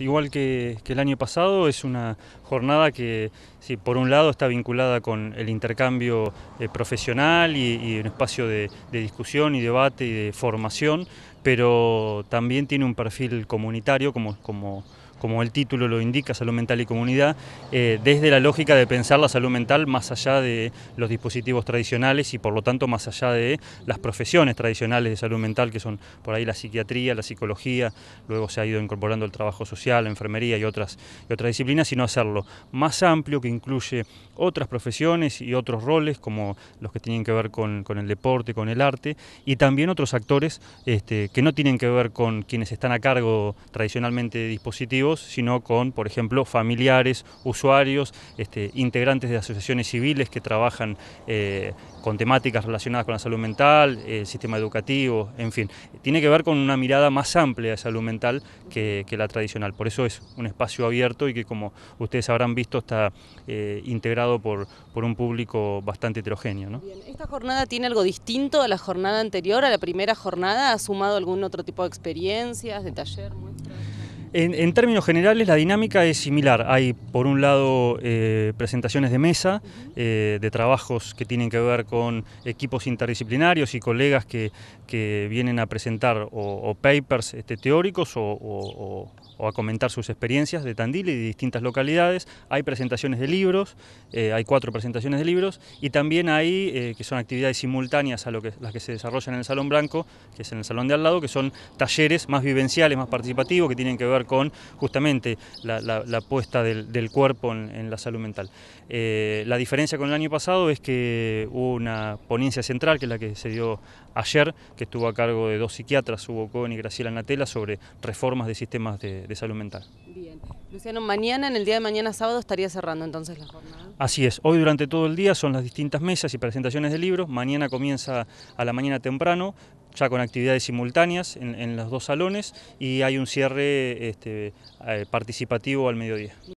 igual que, el año pasado, es una jornada que sí, por un lado está vinculada con el intercambio eh, profesional y, un espacio de, discusión y debate y de formación, pero también tiene un perfil comunitario como, como como el título lo indica, salud mental y comunidad, eh, desde la lógica de pensar la salud mental más allá de los dispositivos tradicionales y por lo tanto más allá de las profesiones tradicionales de salud mental, que son por ahí la psiquiatría, la psicología, luego se ha ido incorporando el trabajo social, la enfermería y otras, y otras disciplinas, sino hacerlo más amplio, que incluye otras profesiones y otros roles, como los que tienen que ver con, el deporte, con el arte, y también otros actores este, que no tienen que ver con quienes están a cargo tradicionalmente de dispositivos, sino con, por ejemplo, familiares, usuarios, este, integrantes de asociaciones civiles que trabajan eh, con temáticas relacionadas con la salud mental, el eh, sistema educativo, en fin. Tiene que ver con una mirada más amplia de salud mental que, la tradicional. Por eso es un espacio abierto y que, como ustedes habrán visto, está eh, integrado por, un público bastante heterogéneo. ¿Esta jornada tiene algo distinto a la jornada anterior, a la primera jornada? ¿Ha sumado algún otro tipo de experiencias, de taller? En, términos generales, la dinámica es similar. Hay, por un lado, eh, presentaciones de mesa, eh, de trabajos que tienen que ver con equipos interdisciplinarios y colegas que, vienen a presentar o, papers este, teóricos o, o a comentar sus experiencias de Tandil y de distintas localidades. Hay presentaciones de libros, eh, hay cuatro presentaciones de libros y también hay, eh, que son actividades simultáneas a lo que, las que se desarrollan en el Salón Blanco, que es en el Salón de al lado, que son talleres más vivenciales, más participativos, que tienen que ver con justamente la, puesta del, cuerpo en, la salud mental. Eh, la diferencia con el año pasado es que hubo una ponencia central, que es la que se dio ayer, que estuvo a cargo de dos psiquiatras, Hugo Cohen y Graciela Natela, sobre reformas de sistemas de de salud mental. Bien. Luciano, mañana, en el día de mañana sábado, estaría cerrando entonces la jornada. Así es, hoy durante todo el día son las distintas mesas y presentaciones de libros, mañana comienza a la mañana temprano, ya con actividades simultáneas en, los dos salones y hay un cierre este, eh, participativo al mediodía.